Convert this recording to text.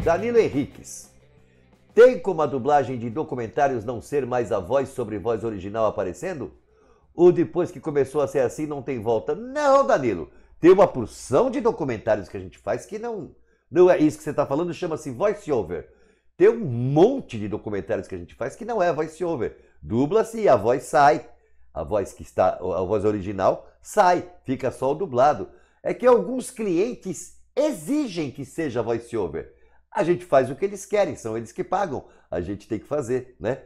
Danilo Henriques. Tem como a dublagem de documentários não ser mais a voz sobre voz original aparecendo? Ou depois que começou a ser assim não tem volta? Não, Danilo. Tem uma porção de documentários que a gente faz que não, não é isso que você está falando, chama-se voice-over. Tem um monte de documentários que a gente faz que não é voice-over. Dubla-se e a voz sai. A voz que está, a voz original sai, fica só o dublado. É que alguns clientes exigem que seja voice-over. A gente faz o que eles querem, são eles que pagam, a gente tem que fazer, né?